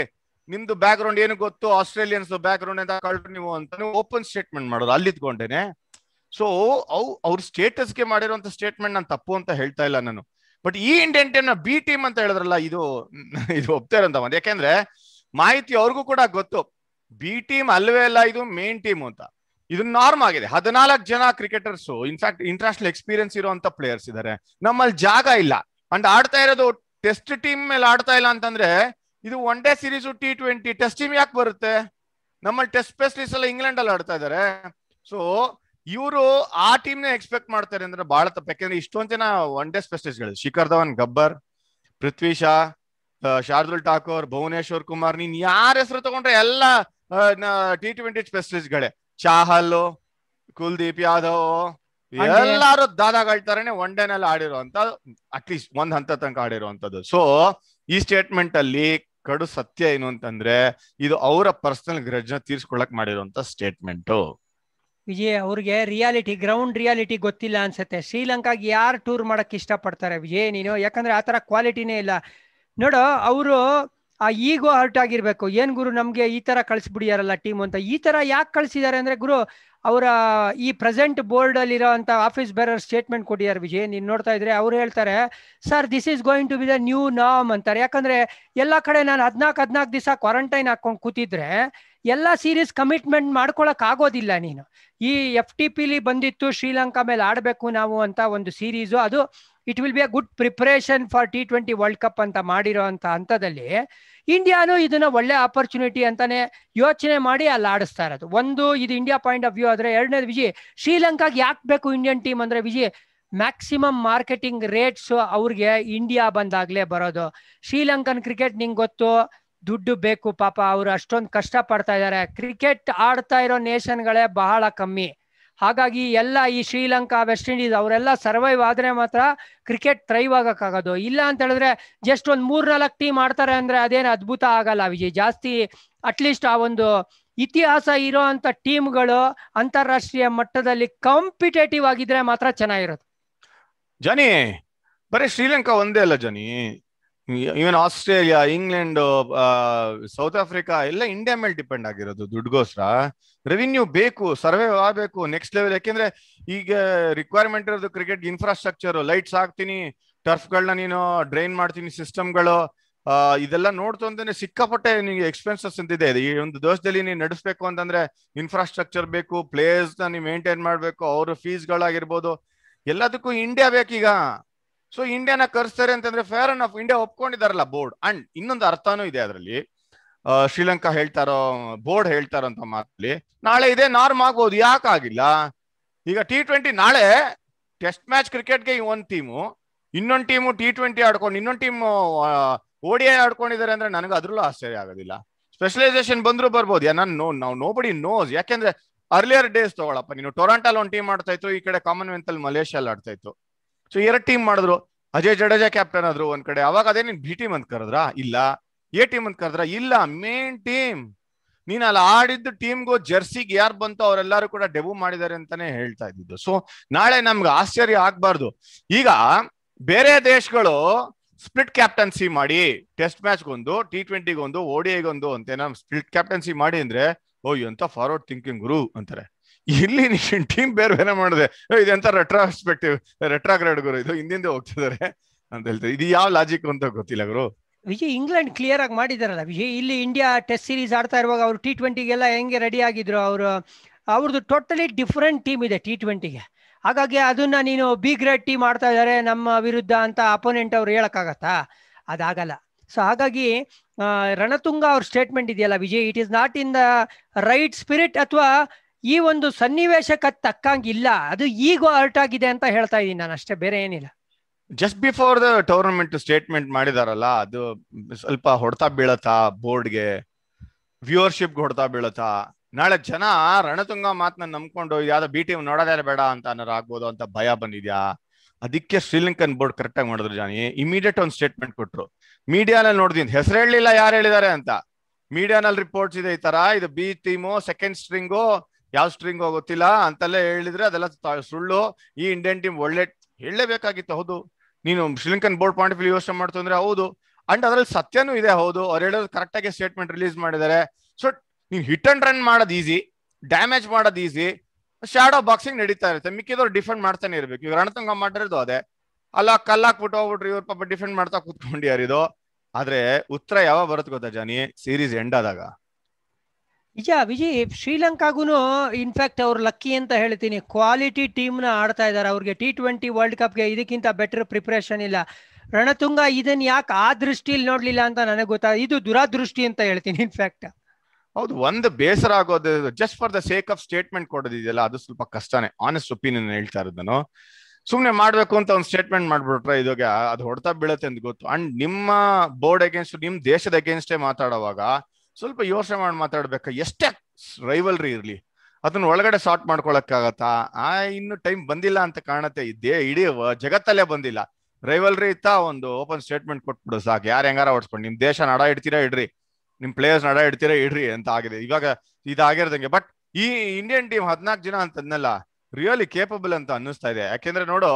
ನಿಮ್ದು ಬ್ಯಾಕ್ ಗ್ರೌಂಡ್ ಏನು ಗೊತ್ತು ಆಸ್ಟ್ರೇಲಿಯನ್ಸ್ ಬ್ಯಾಕ್ ಗ್ರೌಂಡ್ ಅಂತ ಕಳ್ರಿ ನೀವು ಅಂತ ಓಪನ್ ಸ್ಟೇಟ್ಮೆಂಟ್ ಮಾಡೋದು ಅಲ್ಲಿದ್ಕೊಂಡೇನೆ ಸೊ ಅವ್ ಅವ್ರ ಸ್ಟೇಟಸ್ಗೆ ಮಾಡಿರುವಂತ ಸ್ಟೇಟ್ಮೆಂಟ್ ನಾನು ತಪ್ಪು ಅಂತ ಹೇಳ್ತಾ ಇಲ್ಲ ನಾನು ಬಟ್ ಈ ಇಂಡಿಯನ್ ಟೀಮ್ ನ ಬಿ ಟೀಮ್ ಅಂತ ಹೇಳಿದ್ರಲ್ಲ ಇದು ಇದು ಒಪ್ತಾ ಒಂದು ಯಾಕೆಂದ್ರೆ ಮಾಹಿತಿ ಅವ್ರಿಗೂ ಕೂಡ ಗೊತ್ತು ಬಿ ಟೀಮ್ ಅಲ್ವೇ ಅಲ್ಲ ಇದು ಮೇನ್ ಟೀಮ್ ಅಂತ ಇದು ನಾರ್ಮಲ್ ಆಗಿದೆ ಹದಿನಾಲ್ಕು ಜನ ಕ್ರಿಕೆಟರ್ಸ್ ಇನ್ಫ್ಯಾಕ್ಟ್ ಇಂಟರ್ನ್ಯಾಷನಲ್ ಎಕ್ಸ್ಪೀರಿಯನ್ಸ್ ಇರುವಂತ ಪ್ಲೇಯರ್ಸ್ ಇದಾರೆ ನಮ್ಮಲ್ಲಿ ಜಾಗ ಇಲ್ಲ ಅಂಡ್ ಆಡ್ತಾ ಇರೋದು ಟೆಸ್ಟ್ ಟೀಮ್ ಮೇಲೆ ಆಡ್ತಾ ಇಲ್ಲ ಅಂತಂದ್ರೆ ಇದು one day series T twenty test team ಯಾಕೆ ಬರುತ್ತೆ ನಮ್ಮಲ್ಲಿ ಟೆಸ್ಟ್ ಸ್ಪೆಷಲಿಸ್ಟ್ ಎಲ್ಲ ಇಂಗ್ಲೆಂಡ್ ಅಲ್ಲಿ ಆಡ್ತಾ ಇದಾರೆ ಸೊ ಇವರು ಆ ಟೀಮ್ ನೇ ಎಕ್ಸ್ಪೆಕ್ಟ್ ಮಾಡ್ತಾರೆ ಅಂದ್ರೆ ಬಹಳ ತಪ್ಪ ಯಾಕಂದ್ರೆ ಇಷ್ಟೊಂದ್ ಜನ ಒನ್ ಡೇ ಸ್ಪೆಷಲಿಸ್ಟ್ ಗಳು ಶಿಖರ್ ಧವನ್ ಗಬ್ಬರ್ ಪೃಥ್ವಿ ಶಾ ಶಾರ್ದುಲ್ ಠಾಕೂರ್ ಭುವನೇಶ್ವರ್ ಕುಮಾರ್ ನೀನ್ ಯಾರ ಹೆಸರು ತಗೊಂಡ್ರೆ ಎಲ್ಲ ಟಿ ಟ್ವೆಂಟಿ ಸ್ಪೆಷಲಿಸ್ಟ್ ಗಳೇ ಚಾಹಲ್ ಕುಲ್ದೀಪ್ ಯಾದವ್ ಎಲ್ಲಾರು ದಾದಾಗಳ್ತಾರನೆ ಒನ್ ಡೇ ನಲ್ಲಿ ಆಡಿರೋ ಅಂತ ಅಟ್ಲೀಸ್ಟ್ ಒಂದ್ ಹಂತ ತನಕ ಆಡಿರುವಂತದ್ದು ಸೊ ಈ ಸ್ಟೇಟ್ಮೆಂಟ್ ಅಲ್ಲಿ ಕಡು ಸತ್ಯ ಏನು ಅಂತಂದ್ರೆ ಇದು ಅವರ ಪರ್ಸನಲ್ ಗ್ರಜ್ನ ತೀರ್ಸ್ಕೊಳಕ್ ಮಾಡಿರುವಂತ ಸ್ಟೇಟ್ಮೆಂಟ್ ವಿಜಯ್ ಅವ್ರಿಗೆ ರಿಯಾಲಿಟಿ ಗ್ರೌಂಡ್ ರಿಯಾಲಿಟಿ ಗೊತ್ತಿಲ್ಲ ಅನ್ಸುತ್ತೆ ಶ್ರೀಲಂಕಾಗೆ ಯಾರು ಟೂರ್ ಮಾಡಕ್ಕೆ ಇಷ್ಟಪಡ್ತಾರೆ ವಿಜಯ್ ನೀನು ಯಾಕಂದ್ರೆ ಆ ಥರ ಕ್ವಾಲಿಟಿನೇ ಇಲ್ಲ ನೋಡು ಅವರು ಆ ಈಗೋ ಹರ್ಟ್ ಆಗಿರ್ಬೇಕು ಏನ್ ಗುರು ನಮ್ಗೆ ಈ ತರ ಕಳಿಸ್ಬಿಡಿಯಾರಲ್ಲ ಟೀಮ್ ಅಂತ ಈ ತರ ಯಾಕೆ ಕಳ್ಸಿದ್ದಾರೆ ಅಂದ್ರೆ ಗುರು ಅವರ ಈ present board office bearer statement ಕೊಟ್ಟಿದ್ದಾರೆ ವಿಜಯ್ ನೀನ್ ನೋಡ್ತಾ ಇದ್ರೆ ಅವ್ರು ಹೇಳ್ತಾರೆ sir this is going to be the new ನಾಮ್ ಅಂತಾರೆ ಯಾಕಂದ್ರೆ ಎಲ್ಲ ಕಡೆ ನಾನು ಹದಿನಾಲ್ಕು ಹದಿನಾಲ್ಕು ದಿವಸ ಕ್ವಾರಂಟೈನ್ ಹಾಕೊಂಡು ಕೂತಿದ್ರೆ ಎಲ್ಲ ಸೀರೀಸ್ ಕಮಿಟ್ಮೆಂಟ್ ಮಾಡ್ಕೊಳಕ್ ಆಗೋದಿಲ್ಲ ನೀನು ಈ ಎಫ್ ಟಿ ಪಿಲಿ ಬಂದಿತ್ತು ಶ್ರೀಲಂಕಾ ಮೇಲೆ ಆಡಬೇಕು ನಾವು ಅಂತ ಒಂದು ಸೀರೀಸು ಅದು it will be a good preparation for T twenty world cup ಅಂತ ಮಾಡಿರೋ ಹಂತದಲ್ಲಿ ಇಂಡಿಯಾನು ಇದನ್ನ ಒಳ್ಳೆ ಆಪರ್ಚುನಿಟಿ ಅಂತಾನೆ ಯೋಚನೆ ಮಾಡಿ ಅಲ್ಲಿ ಆಡಿಸ್ತಾ ಇರೋದು ಒಂದು ಇದು ಇಂಡಿಯಾ ಪಾಯಿಂಟ್ ಆಫ್ ವ್ಯೂ ಆದ್ರೆ ಎರಡನೇದು ವಿಜಿ ಶ್ರೀಲಂಕಾಗೆ ಯಾಕೆ ಬೇಕು ಇಂಡಿಯನ್ ಟೀಮ್ ಅಂದ್ರೆ ವಿಜಿ ಮ್ಯಾಕ್ಸಿಮಮ್ ಮಾರ್ಕೆಟಿಂಗ್ ರೇಟ್ಸ್ ಅವ್ರಿಗೆ ಇಂಡಿಯಾ ಬಂದಾಗಲೇ ಬರೋದು ಶ್ರೀಲಂಕನ್ ಕ್ರಿಕೆಟ್ ನಿಂಗೆ ಗೊತ್ತು ದುಡ್ಡು ಬೇಕು ಪಾಪ ಅವರು ಅಷ್ಟೊಂದು ಕಷ್ಟ ಪಡ್ತಾ ಇದ್ದಾರೆ ಕ್ರಿಕೆಟ್ ಆಡ್ತಾ ಇರೋ ನೇಷನ್ಗಳೇ ಬಹಳ ಕಮ್ಮಿ ಹಾಗಾಗಿ ಎಲ್ಲ ಈ ಶ್ರೀಲಂಕಾ ವೆಸ್ಟ್ ಇಂಡೀಸ್ ಅವರೆಲ್ಲ ಸರ್ವೈವ್ ಆದರೆ ಮಾತ್ರ ಕ್ರಿಕೆಟ್ ಥ್ರೈವ್ ಆಗೋಕ್ಕಾಗೋದು ಇಲ್ಲ ಅಂತ ಹೇಳಿದ್ರೆ ಜಸ್ಟ್ ಒಂದು ನಾಲ್ಕು ಟೀಮ್ ಆಡ್ತಾರೆ ಅಂದರೆ ಅದೇನು ಅದ್ಭುತ ಆಗಲ್ಲ ವಿಜಯ್ ಜಾಸ್ತಿ ಅಟ್ಲೀಸ್ಟ್ ಆ ಒಂದು ಇತಿಹಾಸ ಇರೋ ಅಂಥ ಟೀಮ್ಗಳು ಅಂತಾರಾಷ್ಟ್ರೀಯ ಮಟ್ಟದಲ್ಲಿ ಕಾಂಪಿಟೇಟಿವ್ ಆಗಿದ್ರೆ ಮಾತ್ರ ಚೆನ್ನಾಗಿರೋದು ಜನಿ ಬರೀ ಶ್ರೀಲಂಕಾ ಒಂದೇ ಅಲ್ಲ ಜನಿ even Australia England South Africa ಎಲ್ಲ ಇಂಡಿಯಾ ಮೇಲೆ ಡಿಪೆಂಡ್ ಆಗಿರೋದು ದುಡ್ಡುಗೋಸ್ಕರ ರೆವಿನ್ಯೂ ಬೇಕು ಸರ್ವೆ ಆಗಬೇಕು ನೆಕ್ಸ್ಟ್ ಲೆವೆಲ್ ಯಾಕೆಂದ್ರೆ ಈಗ ರಿಕ್ವೈರ್ಮೆಂಟ್ ಇರೋದು ಕ್ರಿಕೆಟ್ ಇನ್ಫ್ರಾಸ್ಟ್ರಕ್ಚರ್ ಲೈಟ್ಸ್ ಹಾಕ್ತೀನಿ ಟರ್ಫ್ ಗಳನ್ನ ನೀನು ಡ್ರೈನ್ ಮಾಡ್ತೀನಿ ಸಿಸ್ಟಮ್ಗಳು ಇದೆಲ್ಲ ನೋಡ್ತು ಅಂತಂದ್ರೆ ಸಿಕ್ಕಾಪಟ್ಟೆ ನಿಮಗೆ ಎಕ್ಸ್ಪೆನ್ಸಸ್ ಅಂತಿದೆ ಈ ಒಂದು ದೋಷದಲ್ಲಿ ನೀನು ನಡೆಸಬೇಕು ಅಂತಂದ್ರೆ ಇನ್ಫ್ರಾಸ್ಟ್ರಕ್ಚರ್ ಬೇಕು ಪ್ಲೇಯರ್ಸ್ ನೀವು ಮೇಂಟೈನ್ ಮಾಡಬೇಕು ಅವ್ರ ಫೀಸ್ ಗಳಾಗಿರ್ಬೋದು ಎಲ್ಲದಕ್ಕೂ ಇಂಡಿಯಾ ಬೇಕೀಗ ಸೊ ಇಂಡಿಯಾನ ಕರ್ಸ್ತಾರೆ ಅಂತಂದ್ರೆ ಫೇರ್ ಅಂಡ್ ಆಫ್ ಇಂಡಿಯಾ ಒಪ್ಕೊಂಡಿದಾರಲ್ಲ ಬೋರ್ಡ್ ಅಂಡ್ ಇನ್ನೊಂದು ಅರ್ಥನೂ ಇದೆ ಅದರಲ್ಲಿ ಶ್ರೀಲಂಕಾ ಹೇಳ್ತಾರೋ ಬೋರ್ಡ್ ಹೇಳ್ತಾರೋ ಅಂತ ಮಾತಲ್ಲಿ ನಾಳೆ ಇದೇ ನಾರ್ಮ್ ಆಗ್ಬೋದು ಯಾಕಾಗಿಲ್ಲ ಈಗ ಟಿ ಟ್ವೆಂಟಿ ನಾಳೆ ಟೆಸ್ಟ್ ಮ್ಯಾಚ್ ಕ್ರಿಕೆಟ್ಗೆ ಒಂದು ಟೀಮು ಇನ್ನೊಂದು ಟೀಮು ಟಿ ಟ್ವೆಂಟಿ ಆಡ್ಕೊಂಡು ಇನ್ನೊಂದು ಟೀಮು ಓಡಿ ಆಡ್ಕೊಂಡಿದ್ದಾರೆ ಅಂದ್ರೆ ನನಗೆ ಅದ್ರಲ್ಲೂ ಆಶ್ಚರ್ಯ ಆಗೋದಿಲ್ಲ ಸ್ಪೆಷಲೈಸೇಷನ್ ಬಂದ್ರು ಬರ್ಬೋದು ಯಾ ನಾನು ನಾವು ನೋ ಬಡಿ ನೋಸ್ ಯಾಕೆಂದ್ರೆ ಅರ್ಲಿಯರ್ ಡೇಸ್ ತಗೊಳಪ್ಪ ನೀನು ಟೊರಾಂಟಲ್ ಒಂದು ಟೀಮ್ ಆಡ್ತಾ ಇತ್ತು ಈ ಕಡೆ ಕಾಮನ್ವೆಲ್ತ್ ಅಲ್ಲಿ ಮಲೇಷ್ಯಾ ಆಡ್ತಾ ಇತ್ತು ಸೊ ಎರಡು ಟೀಮ್ ಮಾಡಿದ್ರು ಅಜಯ್ ಜಡೇಜಾ ಕ್ಯಾಪ್ಟನ್ ಆದ್ರು ಒಂದ್ ಕಡೆ ಅವಾಗ ಅದೇ ನೀನ್ ಬಿ ಟೀಮ್ ಅಂತ ಕರೆದ್ರ ಇಲ್ಲ ಎ ಟೀಮ್ ಅಂತ ಕರೆದ್ರ ಇಲ್ಲ ಮೇನ್ ಟೀಮ್ ನೀನ್ ಅಲ್ಲಿ ಆಡಿದ್ದು ಟೀಮ್ಗೂ ಜರ್ಸಿಗೆ ಯಾರು ಬಂತು ಅವರೆಲ್ಲರೂ ಕೂಡ ಡೆಬ್ಯೂ ಮಾಡಿದ್ದಾರೆ ಅಂತಾನೆ ಹೇಳ್ತಾ ಇದ್ದಿದ್ದು ಸೊ ನಾಳೆ ನಮ್ಗೆ ಆಶ್ಚರ್ಯ ಆಗ್ಬಾರ್ದು ಈಗ ಬೇರೆ ದೇಶಗಳು ಸ್ಪ್ಲಿಟ್ ಕ್ಯಾಪ್ಟನ್ಸಿ ಮಾಡಿ ಟೆಸ್ಟ್ ಮ್ಯಾಚ್ಗೊಂದು ಟಿ ಟ್ವೆಂಟಿಗೊಂದು ಓಡಿಐಗೊಂದು ಅಂತ ನಮ್ ಸ್ಪ್ಲಿಟ್ ಕ್ಯಾಪ್ಟನ್ಸಿ ಮಾಡಿ ಅಂದ್ರೆ ಓ ಅಂತ ಫಾರ್ವರ್ಡ್ ಥಿಂಕಿಂಗ್ ಗುರು ಅಂತಾರೆ ಇಲ್ಲಿ ಟೀಮ್ ಬೇರೆ ಬೇರೆ ಮಾಡಿದೆ ಇದೆಂತ ರೆಟ್ರಾಸ್ಪೆಕ್ಟಿವ್ ರೆಟ್ರಾಗ್ರೆಡ್ ಗುರು ಇದು ಹಿಂದಿಂದ ಹೋಗ್ತಿದ್ದಾರೆ ಅಂತ ಹೇಳ್ತಾರೆ ಇದು ಯಾವ ಲಾಜಿಕ್ ಅಂತ ಗೊತ್ತಿಲ್ಲ ಗುರು ವಿಜಯ್ ಇಂಗ್ಲೆಂಡ್ ಕ್ಲಿಯರ್ ಆಗಿ ಮಾಡಿದಾರಲ್ಲ ವಿಜಯ್ ಇಲ್ಲಿ ಇಂಡಿಯಾ ಟೆಸ್ಟ್ ಸೀರೀಸ್ ಆಡ್ತಾ ಇರುವಾಗ ಅವರು ಟಿ ಟ್ವೆಂಟಿಗೆಲ್ಲ ಹೆಂಗೆ ರೆಡಿ ಆಗಿದ್ರು ಅವರು ಅವ್ರದ್ದು ಟೋಟಲಿ ಡಿಫ್ರೆಂಟ್ ಟೀಮ್ ಇದೆ ಟಿ ಟ್ವೆಂಟಿಗೆ ಹಾಗಾಗಿ ಅದನ್ನ ನೀನು ಬಿ ಗ್ರೇಡ್ ಟೀಮ್ ಆಡ್ತಾ ಇದ್ದಾರೆ ನಮ್ಮ ವಿರುದ್ಧ ಅಂತ ಅಪೋನೆಂಟ್ ಅವ್ರು ಹೇಳಕ್ಕಾಗತ್ತಾ ಅದಾಗಲ್ಲ ಸೊ ಹಾಗಾಗಿ ರಣತುಂಗ ಅವ್ರ ಸ್ಟೇಟ್ಮೆಂಟ್ ಇದೆಯಲ್ಲ Vijay it is not in the right spirit ಅಥವಾ ಈ ಒಂದು ಸನ್ನಿವೇಶಕ್ಕೆ ತಕ್ಕಂಗಿಲ್ಲ ಅದು ಈಗ ಅರ್ಟ್ ಆಗಿದೆ ಅಂತ ಹೇಳ್ತಾ ಇದ್ದೀನಿ ನಾನು ಅಷ್ಟೇ ಬೇರೆ ಏನಿಲ್ಲ just before the tournament statement ಮಾಡಿದಾರಲ್ಲ ಅದು ಸ್ವಲ್ಪ ಹೊಡೆತ ಬೀಳತ್ತಾ ಬೋರ್ಡ್ಗೆ ವ್ಯೂವರ್ಶಿಪ್ ಹೊಡೆತ ಬೀಳತಾ ನಾಳೆ ಜನ ರಣತುಂಗ ಮಾತನ್ನ ನಂಬ್ಕೊಂಡು ಯಾವ್ದು ಬಿ ಟೀಮ್ ನೋಡೋದೇ ಬೇಡ ಅಂತ ಆಗ್ಬೋದು ಅಂತ ಭಯ ಬಂದಿದ್ಯಾ ಅದಕ್ಕೆ ಶ್ರೀಲಂಕನ್ ಬೋರ್ಡ್ ಕರೆಕ್ಟ್ ಆಗಿ ಮಾಡಿದ್ರು ಜಾನಿ ಇಮಿಡಿಯೇಟ್ ಒಂದು ಸ್ಟೇಟ್ಮೆಂಟ್ ಕೊಟ್ರು ಮೀಡಿಯಾನಲ್ಲಿ ನೋಡಿದೀನಿ ಹೆಸರು ಹೇಳಲಿಲ್ಲ ಯಾರು ಹೇಳಿದ್ದಾರೆ ಅಂತ ಮೀಡಿಯಾನಲ್ಲಿ ರಿಪೋರ್ಟ್ಸ್ ಇದೆ ಈ ತರ ಇದು ಬಿ ಟೀಮು ಸೆಕೆಂಡ್ ಸ್ಟ್ರಿಂಗು ಯಾವ ಸ್ಟ್ರಿಂಗ್ ಗೊತ್ತಿಲ್ಲ ಅಂತಲ್ಲೇ ಹೇಳಿದ್ರೆ ಅದೆಲ್ಲ ಸುಳ್ಳು ಈ ಇಂಡಿಯನ್ ಟೀಮ್ ಒಳ್ಳೆ ಹೇಳಲೇಬೇಕಾಗಿತ್ತು ಹೌದು ನೀನು ಶ್ರೀಲಂಕನ್ ಬೋರ್ಡ್ ಪಾಯಿಂಟ್ ಆಫ್ ಯೋಚನೆ ಮಾಡ್ತು ಹೌದು ಅಂಡ್ ಅದ್ರಲ್ಲಿ ಸತ್ಯನೂ ಇದೆ ಹೌದು ಅವ್ರು ಹೇಳೋದು ಕರೆಕ್ಟ್ ಆಗಿ ಸ್ಟೇಟ್ಮೆಂಟ್ ರಿಲೀಸ್ ಮಾಡಿದ್ದಾರೆ ಸೊ ನೀವು ಹಿಟ್ ಅಂಡ್ ರನ್ ಮಾಡೋದು ಈಸಿ ಡ್ಯಾಮೇಜ್ ಮಾಡೋದು ಈಸಿ ಶಾಡೋ ಬಾಕ್ಸಿಂಗ್ ನಡೀತಾ ಇರುತ್ತೆ ಮಿಕ್ಕಿದವ್ರು ಡಿಫೆಂಡ್ ಮಾಡ್ತಾನೆ ಇರ್ಬೇಕು ಇವ್ರು ರಣತಂಗ ಮಾಡಿರೋದು ಅದೇ ಅಲ್ಲ ಕಲ್ಲಾಕ್ಬಿಟ್ಟು ಹೋಗ್ಬಿಟ್ರಿ ಇವ್ರ ಪಾಪ ಡಿಫೆಂಡ್ ಮಾಡ್ತಾ ಯಾರಿದು ಆದ್ರೆ ಉತ್ತರ ಯಾವಾಗ ಬರುತ್ತೆ ಗೊತ್ತಾ ಜಾನಿ ಸೀರೀಸ್ ಎಂಡ್ ಆದಾಗ ನಿಜ ವಿಜಯ್ ಶ್ರೀಲಂಕಾಗೂ ಇನ್ಫ್ಯಾಕ್ಟ್ ಅವ್ರು ಲಕ್ಕಿ ಅಂತ ಹೇಳ್ತೀನಿ ಕ್ವಾಲಿಟಿ ಟೀಮ್ನ ಆಡ್ತಾ ಇದ್ದಾರೆ ಅವ್ರಿಗೆ ಟಿ ಟ್ವೆಂಟಿ ವರ್ಲ್ಡ್ ಕಪ್ಗೆ ಇದಕ್ಕಿಂತ ಬೆಟರ್ ಪ್ರಿಪರೇಷನ್ ಇಲ್ಲ ರಣತುಂಗ ಇದನ್ನ ಯಾಕೆ ಆ ದೃಷ್ಟಿಲಿ ನೋಡ್ಲಿಲ್ಲ ಅಂತ ನನಗೆ ಗೊತ್ತಾ ಇದು ದುರಾದೃಷ್ಟಿ ಅಂತ ಹೇಳ್ತೀನಿ ಇನ್ಫ್ಯಾಕ್ಟ್ ಹೌದು ಒಂದು ಬೇಸರ ಆಗೋದು just for the sake of statement ಕೊಡೋದಿದೆಯಲ್ಲ ಅದು ಸ್ವಲ್ಪ ಕಷ್ಟನೇ ಆನೆಸ್ಟ್ ಒಪಿನಿಯನ್ ಹೇಳ್ತಾ ಇರೋದನ್ನು ಸುಮ್ನೆ ಮಾಡ್ಬೇಕು ಅಂತ ಒಂದು ಸ್ಟೇಟ್ಮೆಂಟ್ ಮಾಡ್ಬಿಟ್ರೆ ಇದಕ್ಕೆ ಅದು ಹೊಡ್ತಾ ಬೀಳತ್ತೆ ಅಂತ ಗೊತ್ತು ಅಂಡ್ ನಿಮ್ಮ ಬೋರ್ಡ್ ಅಗೇನ್ಸ್ಟ್ ನಿಮ್ ದೇಶದ ಅಗೇನ್ಸ್ಟೇ ಮಾತಾಡುವಾಗ ಸ್ವಲ್ಪ ಯೋಚನೆ ಮಾಡಿ ಮಾತಾಡ್ಬೇಕು ಎಷ್ಟೇ ರೈವಲ್ರಿ ಇರಲಿ ಅದನ್ನ ಒಳಗಡೆ ಸಾರ್ಟ್ ಮಾಡ್ಕೊಳಕ್ಕಾಗತ್ತಾ ಆ ಇನ್ನು ಟೈಮ್ ಬಂದಿಲ್ಲ ಅಂತ ಕಾಣತ್ತೆ ಇದ್ದೇ ಇಡೀ ಜಗತ್ತಲ್ಲೇ ಬಂದಿಲ್ಲ ರೈವಲ್ರಿ ಇತ್ತಾ ಒಂದು ಓಪನ್ ಸ್ಟೇಟ್ಮೆಂಟ್ ಕೊಟ್ಬಿಡು ಸಾಕು ಯಾರು ಹೆಂಗಾರ ಓಡಿಸ್ಕೊಂಡು ನಿಮ್ ದೇಶ ನಡ ಇಡ್ತೀರಾ ಇಡ್ರಿ ನಿಮ್ ಪ್ಲೇಯರ್ಸ್ ನಡ ಇಡ್ತೀರಾ ಇಡ್ರಿ ಅಂತ ಆಗಿದೆ ಇವಾಗ ಇದಾಗಿರ್ದಂಗೆ ಬಟ್ ಈ ಇಂಡಿಯನ್ ಟೀಮ್ ಹದಿನಾಲ್ಕು ಜನ ಅಂತಂದಲ್ಲ ರಿಯಲಿ ಕೇಪಬಲ್ ಅಂತ ಅನ್ನಿಸ್ತಾ ಇದೆ ಯಾಕೆಂದ್ರೆ ನೋಡು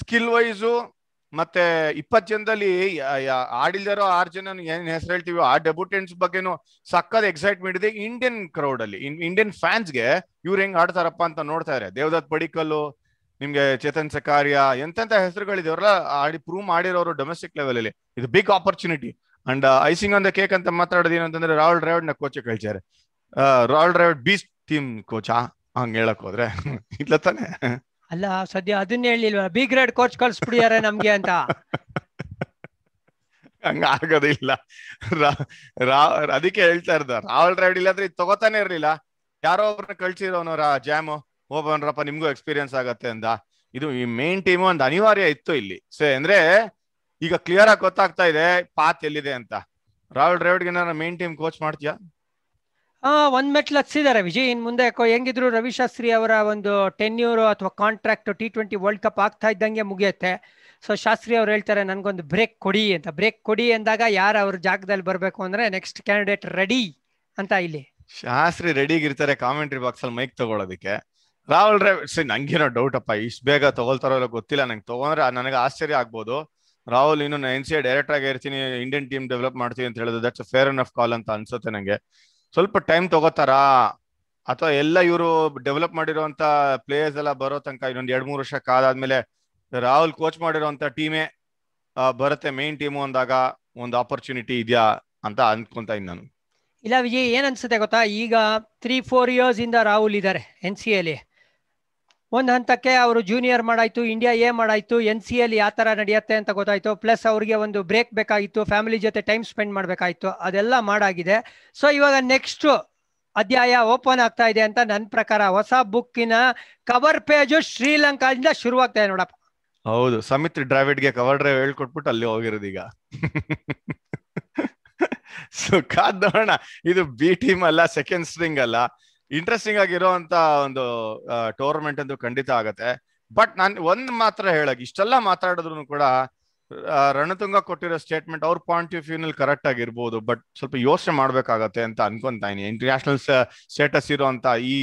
ಸ್ಕಿಲ್ ವೈಸು ಮತ್ತೆ ಇಪ್ಪತ್ ಜನದಲ್ಲಿ ಆಡಿಲ್ದಾರೋ ಆರ್ ಜನ ಏನ್ ಹೆಸರು ಹೇಳ್ತೀವಿ ಆ ಡೆಬ್ಯೂಟೆಂಟ್ಸ್ ಬಗ್ಗೆನು ಸಕ್ಕತ್ ಎಕ್ಸೈಟ್ಮೆಂಟ್ ಇದೆ ಇಂಡಿಯನ್ ಕ್ರೌಡ್ ಅಲ್ಲಿ ಇಂಡಿಯನ್ ಫ್ಯಾನ್ಸ್ಗೆ ಇವ್ರು ಹೆಂಗ್ ಆಡ್ತಾರಪ್ಪ ಅಂತ ನೋಡ್ತಾ ಇದಾರೆ ದೇವದತ್ ಪಡಿಕಲ್ಲು ನಿಮ್ಗೆ ಚೇತನ್ ಸಕಾರಿಯ ಎಂತೆಂತ ಹೆಸರುಗಳಿದೆಯವ್ರಲ್ಲ ಆಡಿ ಪ್ರೂವ್ ಮಾಡಿರೋರು ಡೊಮೆಸ್ಟಿಕ್ ಲೆವೆಲ್ ಅಲ್ಲಿ ಇದು big opportunity and icing on cake ಅಂತ ಮಾತಾಡೋದು ಏನಂತಂದ್ರೆ ರಾಹುಲ್ ಡ್ರಾವಿಡ್ ನ ಕೋಚ್ ಕಳ್ಸಾರೆ uh, ರಾಹುಲ್ ಡ್ರೈವ್ ಬೀಸ್ಟ್ ಟೀಮ್ ಕೋಚಾ ಹಂಗ ಹೇಳಕ್ ಹೋದ್ರೆ ಇಲ್ಲ ತಾನೆ ಅಲ್ಲ ಸದ್ಯ ಅದನ್ನ ಹೇಳಿಲ್ವ ಬಿ ಗ್ರೇಡ್ ಕೋಚ್ ಕಳ್ಸ್ಬಿಡಿಯಾರೆ ನಮ್ಗೆ ಅಂತ ಹಂಗ ಆಗೋದಿಲ್ಲ ಅದಕ್ಕೆ ಹೇಳ್ತಾ ಇರ್ದ ರಾಹುಲ್ ಡ್ರೈವ್ ಇಲ್ಲಾದ್ರೆ ಅಂದ್ರೆ ತಗೋತಾನೆ ಇರ್ಲಿಲ್ಲ ಯಾರೋ ಒಬ್ರನ್ನ ಕಳ್ಸಿರೋನು ಜಾಮು ಹೋಗ್ಬನ್ರಪ್ಪ ನಿಮ್ಗೂ ಎಕ್ಸ್ಪೀರಿಯನ್ಸ್ ಆಗತ್ತೆ ಅಂತ ಇದು ಈ ಮೇನ್ ಟೀಮ್ ಒಂದು ಅನಿವಾರ್ಯ ಇತ್ತು ಇಲ್ಲಿ ಸೇ ಅಂದ್ರೆ ಈಗ ಕ್ಲಿಯರ್ ಆಗಿ ಗೊತ್ತಾಗ್ತಾ ಇದೆ ಪಾತ್ ಎಲ್ಲಿದೆ ಅಂತ ರಾಹುಲ್ ಡ್ರಾವಿಡ್ಗೆ ಏನಾರ ಮೇನ್ ಟೀಮ್ ಕೋಚ್ ಮಾಡ್ತೀಯಾ ಆ ಒಂದ್ ಮೆಟ್ಲು ಹತ್ಸಿದ್ದಾರೆ ವಿಜಯ್ ಇನ್ ಮುಂದೆ ಹೆಂಗಿದ್ರು ರವಿಶಾಸ್ತ್ರಿ ಅವರ ಒಂದು ಟೆನ್ಯೂರ್ ಅಥವಾ contract T twenty world cup ಆಗ್ತಾ ಇದ್ದಂಗೆ ಮುಗಿಯುತ್ತೆ ಸೊ ಶಾಸ್ತ್ರಿ ಅವ್ರು ಹೇಳ್ತಾರೆ ನನ್ಗೊಂದು ಬ್ರೇಕ್ ಕೊಡಿ ಅಂತ ಬ್ರೇಕ್ ಕೊಡಿ ಅಂದಾಗ ಯಾರು ಅವ್ರ ಜಾಗದಲ್ಲಿ ಬರಬೇಕು ಅಂದ್ರೆ ನೆಕ್ಸ್ಟ್ ಕ್ಯಾಂಡಿಡೇಟ್ ರೆಡಿ ಅಂತ ಇಲ್ಲಿ ಶಾಸ್ತ್ರಿ ರೆಡಿ ಇರ್ತಾರೆ ಕಾಮೆಂಟ್ರಿ ಬಾಕ್ಸ್ ಅಲ್ಲಿ ಮೈಕ್ ತಗೊಳೋದಕ್ಕೆ ರಾಹುಲ್ ಸಿ ನಂಗೇನೋ ಡೌಟ್ ಅಪ್ಪ ಇಷ್ಟು ಬೇಗ ತಗೊಳ್ತಾರೋ ಇಲ್ಲ ಗೊತ್ತಿಲ್ಲ ನಂಗೆ ತಗೊಂಡ್ರೆ ನನಗೆ ಆಶ್ಚರ್ಯ ಆಗ್ಬೋದು ರಾಹುಲ್ ಇನ್ನು ಎನ್ ಸಿ ಡೈರೆಕ್ಟ್ ಆಗಿ ಇರ್ತೀನಿ ಇಂಡಿಯನ್ ಟೀಮ್ ಡೆವಲಪ್ ಮಾಡ್ತೀನಿ ಅಂತ ಹೇಳಿದ್ರು ದಟ್ಸ್ ಫೇರ್ ಅಂಡ್ ಆಫ್ ಕಾಲ್ ಅಂತ ಅನ್ಸುತ್ತೆ ನಂಗೆ ಸ್ವಲ್ಪ ಟೈಮ್ ತಗೋತಾರಾ ಅಥವಾ ಎಲ್ಲ ಇವರು ಡೆವಲಪ್ ಮಾಡಿರುವಂತ ಪ್ಲೇಯರ್ಸ್ ಎಲ್ಲ ಬರೋ ತನಕ ಇನ್ನೊಂದು ಎರಡ್ ಮೂರು ವರ್ಷ ಕಾಲಾದ್ಮೇಲೆ ರಾಹುಲ್ ಕೋಚ್ ಮಾಡಿರುವಂತ ಟೀಮೇ ಬರುತ್ತೆ ಮೇನ್ ಟೀಮು ಅಂದಾಗ ಒಂದು ಆಪರ್ಚುನಿಟಿ ಇದೆಯಾ ಅಂತ ಅನ್ಕೊಂತ ನಾನು ಇಲ್ಲ ವಿಜಯ್ ಏನ್ ಅನ್ಸುತ್ತೆ ಗೊತ್ತಾ ಈಗ ತ್ರೀ ಫೋರ್ ಇಯರ್ಸ್ ಇಂದ ರಾಹುಲ್ ಇದಾರೆ ಎನ್ ಸಿ ಎಲ್ಲಿ ಒಂದು ಹಂತಕ್ಕೆ ಅವರು ಜೂನಿಯರ್ ಮಾಡಾಯ್ತು ಇಂಡಿಯಾ ಎ ಮಾಡಾಯ್ತು ಎನ್ ಸಿ ಎಲ್ ಯಾವ ಥರ ನಡೆಯುತ್ತೆ ಅಂತ ಗೊತ್ತಾಯ್ತು ಪ್ಲಸ್ ಅವರಿಗೆ ಒಂದು ಬ್ರೇಕ್ ಬೇಕಾಗಿತ್ತು ಫ್ಯಾಮಿಲಿ ಜೊತೆ ಟೈಮ್ ಸ್ಪೆಂಡ್ ಮಾಡಬೇಕಾಯಿತು ಅದೆಲ್ಲ ಮಾಡಾಗಿದೆ ಸೊ ಇವಾಗ ನೆಕ್ಸ್ಟ್ ಅಧ್ಯಾಯ ಓಪನ್ ಆಗ್ತಾ ಇದೆ ಅಂತ ನನ್ನ ಪ್ರಕಾರ ಹೊಸ ಬುಕ್ಕಿನ ಕವರ್ ಪೇಜು ಶ್ರೀಲಂಕಾದಿಂದ ಶುರುವಾಗ್ತಾ ಇದೆ ನೋಡಪ್ಪ ಹೌದು ಸಮಿತ್ ಡ್ರಾವಿಡ್ಗೆ ಕವರ್ ಡ್ರೈವ್ ಹೇಳ್ಕೊಟ್ಬಿಟ್ಟು ಅಲ್ಲಿ ಹೋಗಿರೋದು ಈಗ ಸೊ ಕಾದ್ ನೋಡೋಣ ಇದು ಬಿ ಟೀಮ್ ಅಲ್ಲ ಸೆಕೆಂಡ್ ಸ್ಟ್ರಿಂಗ್ ಅಲ್ಲ ಇಂಟ್ರೆಸ್ಟಿಂಗ್ ಆಗಿರೋಂತ ಒಂದು ಟೂರ್ನಮೆಂಟ್ ಅಂತ ಖಂಡಿತ ಆಗತ್ತೆ ಬಟ್ ನಾನು ಒಂದ್ ಮಾತ್ರ ಹೇಳಕ್ ಇಷ್ಟೆಲ್ಲ ಮಾತಾಡಿದ್ರು ಕೂಡ ರಣತುಂಗ ಕೊಟ್ಟಿರೋ ಸ್ಟೇಟ್ಮೆಂಟ್ ಅವ್ರ ಪಾಯಿಂಟ್ ಆಫ್ ವ್ಯೂ ನಲ್ಲಿ ಕರೆಕ್ಟ್ ಆಗಿರ್ಬೋದು ಬಟ್ ಸ್ವಲ್ಪ ಯೋಚನೆ ಮಾಡ್ಬೇಕಾಗತ್ತೆ ಅಂತ ಇನಿ ಇಂಟರ್ನ್ಯಾಷನಲ್ ಸ್ಟೇಟಸ್ ಇರುವಂತ ಈ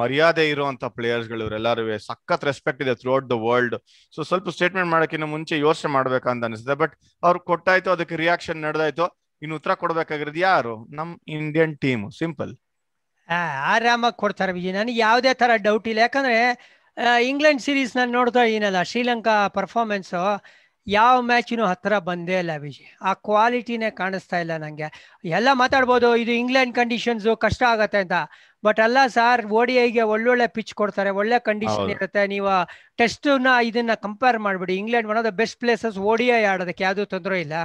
ಮರ್ಯಾದೆ ಇರುವಂತ ಪ್ಲೇಯರ್ಸ್ಗಳು ಇವರೆಲ್ಲರೂ ಸಖತ್ ರೆಸ್ಪೆಕ್ಟ್ ಇದೆ ಥ್ರೂಔಟ್ ದ ವರ್ಲ್ಡ್ ಸೊ ಸ್ವಲ್ಪ ಸ್ಟೇಟ್ಮೆಂಟ್ ಮಾಡೋಕ್ಕಿಂತ ಮುಂಚೆ ಯೋಚನೆ ಮಾಡ್ಬೇಕಂತ ಅನಿಸುತ್ತೆ ಬಟ್ ಅವ್ರು ಕೊಟ್ಟಾಯ್ತು ಅದಕ್ಕೆ ರಿಯಾಕ್ಷನ್ ನಡೆದಾಯ್ತು ಇನ್ನು ಉತ್ತರ ಕೊಡ್ಬೇಕಾಗಿರೋದು ಯಾರು ನಮ್ ಇಂಡಿಯನ್ ಟೀಮ್ ಸಿಂಪಲ್ ಆರಾಮಾಗಿ ಕೊಡ್ತಾರೆ ವಿಜಯ್ ನನಗೆ ಯಾವುದೇ ಥರ ಡೌಟ್ ಇಲ್ಲ ಯಾಕಂದ್ರೆ ಇಂಗ್ಲೆಂಡ್ ಸೀರೀಸ್ ನಾನು ನೋಡ್ತಾ ಏನಲ್ಲ ಶ್ರೀಲಂಕಾ ಪರ್ಫಾರ್ಮೆನ್ಸು ಯಾವ ಮ್ಯಾಚಿನೂ ಹತ್ತಿರ ಬಂದೇ ಇಲ್ಲ ವಿಜಯ್ ಆ ಕ್ವಾಲಿಟಿನೇ ಕಾಣಿಸ್ತಾ ಇಲ್ಲ ನನಗೆ ಎಲ್ಲ ಮಾತಾಡ್ಬೋದು ಇದು ಇಂಗ್ಲೆಂಡ್ ಕಂಡೀಷನ್ಸು ಕಷ್ಟ ಆಗತ್ತೆ ಅಂತ ಬಟ್ ಅಲ್ಲ ಸರ್ ಓಡಿ ಐಗೆ ಒಳ್ಳೊಳ್ಳೆ ಪಿಚ್ ಕೊಡ್ತಾರೆ ಒಳ್ಳೆ ಕಂಡೀಷನ್ ಇರುತ್ತೆ ನೀವು ಟೆಸ್ಟ್ನ ಇದನ್ನ ಕಂಪೇರ್ ಮಾಡಿಬಿಡಿ England one of the best places ODI ಆಡೋದಕ್ಕೆ ಯಾವುದೂ ತೊಂದರೆ ಇಲ್ಲ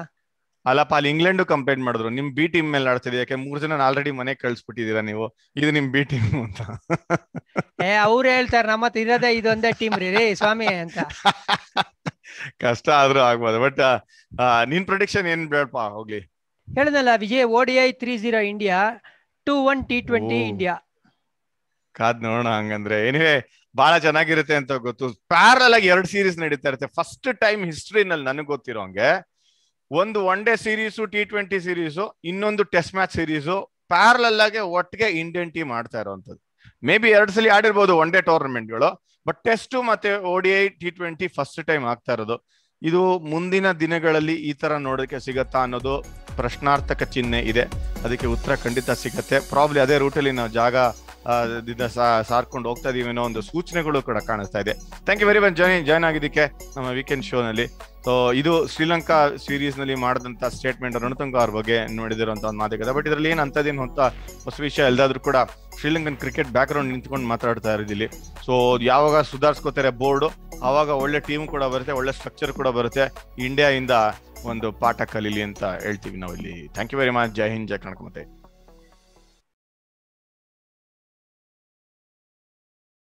ಅಲ್ಲಪ್ಪ ಅಲ್ಲಿ ಇಂಗ್ಲೆಂಡ್ ಕಂಪ್ಲೇಂಟ್ ಮಾಡಿದ್ರು ನಿಮ್ ಬಿ ಟೀಮ್ ಮೇಲೆ ಆಡ್ತಿದ್ರು ಯಾಕೆ ಮೂರ್ ಜನ ಆಲ್ರೆಡಿ ಮನೆ ಕಳ್ಸ್ಬಿಟ್ಟಿದೀರಾ ನೀವು ಇದು ನಿಮ್ ಬಿ ಟೀಮ್ ಅಂತ ಏ ಅವ್ರು ಹೇಳ್ತಾರೆ ನಮ್ಮ ಇರೋದೇ ಇದೊಂದೇ ಟೀಮ್ ರೀ ಸ್ವಾಮಿ ಅಂತ ಕಷ್ಟ ಆದ್ರೂ ಆಗ್ಬೋದು ಬಟ್ ನಿನ್ ಪ್ರೊಡಿಕ್ಷನ್ ಏನ್ ಬೇಡಪ್ಪ ಹೋಗ್ಲಿ ಹೇಳದಲ್ಲ Vijay ODI three zero India two one T twenty India ಕಾದ್ ನೋಡೋಣ ಹಂಗಂದ್ರೆ ಏನೇ ಬಹಳ ಚೆನ್ನಾಗಿರುತ್ತೆ ಅಂತ ಗೊತ್ತು ಪ್ಯಾರಲ್ ಆಗಿ ಎರಡು ಸೀರೀಸ್ ನಡೀತಾ ಇರುತ್ತೆ ಫಸ್ಟ್ ಟೈಮ್ ಹಿಸ್ಟ್ರಿನಲ್ಲಿ ನನಗೆ ಗೊತ್ತಿರೋ ಹಂಗೆ ಒಂದು one day series T twenty series ಇನ್ನೊಂದು ಟೆಸ್ಟ್ ಮ್ಯಾಚ್ ಸೀರೀಸು ಪ್ಯಾರಲಲ್ ಆಗಿ ಒಟ್ಟಿಗೆ ಇಂಡಿಯನ್ ಟೀಮ್ ಆಡ್ತಾ ಇರುವಂತದ್ದು ಮೇ ಬಿ ಎರಡು ಸಲ ಆಡಿರ್ಬೋದು ಒನ್ ಡೇ ಟೂರ್ನಮೆಂಟ್ಗಳು ಬಟ್ ಟೆಸ್ಟ್ ಮತ್ತೆ I T twenty first time ಆಗ್ತಾ ಇರೋದು ಇದು ಮುಂದಿನ ದಿನಗಳಲ್ಲಿ ಈ ತರ ನೋಡೋದಕ್ಕೆ ಸಿಗತ್ತಾ ಅನ್ನೋದು ಪ್ರಶ್ನಾರ್ಥಕ ಚಿಹ್ನೆ ಇದೆ ಅದಕ್ಕೆ ಉತ್ತರ ಖಂಡಿತ ಸಿಗತ್ತೆ ಪ್ರಾಬ್ಲಿ ಅದೇ ರೂಟಲ್ಲಿ ನಾವು ಜಾಗ ಸಾರ್ಕೊಂಡು ಹೋಗ್ತಾ ಅನ್ನೋ ಒಂದು ಸೂಚನೆಗಳು ಕೂಡ ಕಾಣಿಸ್ತಾ ಇದೆ thank you very much join join ಆಗಿದ್ದಕ್ಕೆ ನಮ್ಮ ವೀಕೆಂಡ್ ಶೋನಲ್ಲಿ ಸೊ ಇದು ಶ್ರೀಲಂಕಾ ಸೀರೀಸ್ ನಲ್ಲಿ ಮಾಡಿದಂತ ಸ್ಟೇಟ್ಮೆಂಟ್ ರಣತುಂಗ ಅವ್ರ ಬಗ್ಗೆ ನೋಡಿದಿರುವಂತ ಒಂದು ಮಾತುಕತೆ ಬಟ್ ಇದರಲ್ಲಿ ಏನ್ ಅಂತದೇನು ಅಂತ ಹೊಸ ವಿಷಯ ಎಲ್ಲದಾದ್ರೂ ಕೂಡ ಶ್ರೀಲಂಕನ್ ಕ್ರಿಕೆಟ್ ಬ್ಯಾಕ್ ಗ್ರೌಂಡ್ ನಿಂತ್ಕೊಂಡು ಮಾತಾಡ್ತಾ ಇರೋದಿಲ್ಲಿ ಸೊ ಯಾವಾಗ ಸುಧಾರಿಸ್ಕೋತಾರೆ ಬೋರ್ಡ್ ಅವಾಗ ಒಳ್ಳೆ ಟೀಮ್ ಕೂಡ ಬರುತ್ತೆ ಒಳ್ಳೆ ಸ್ಟ್ರಕ್ಚರ್ ಕೂಡ ಬರುತ್ತೆ ಇಂಡಿಯಾ ಇಂದ ಒಂದು ಪಾಠ ಕಲೀಲಿ ಅಂತ ಹೇಳ್ತೀವಿ ನಾವು ಇಲ್ಲಿ ಥ್ಯಾಂಕ್ ಯು ವೆರಿ ಮಚ್ ಜೈ ಹಿಂದ್ ಜೈ ಕಣಕ್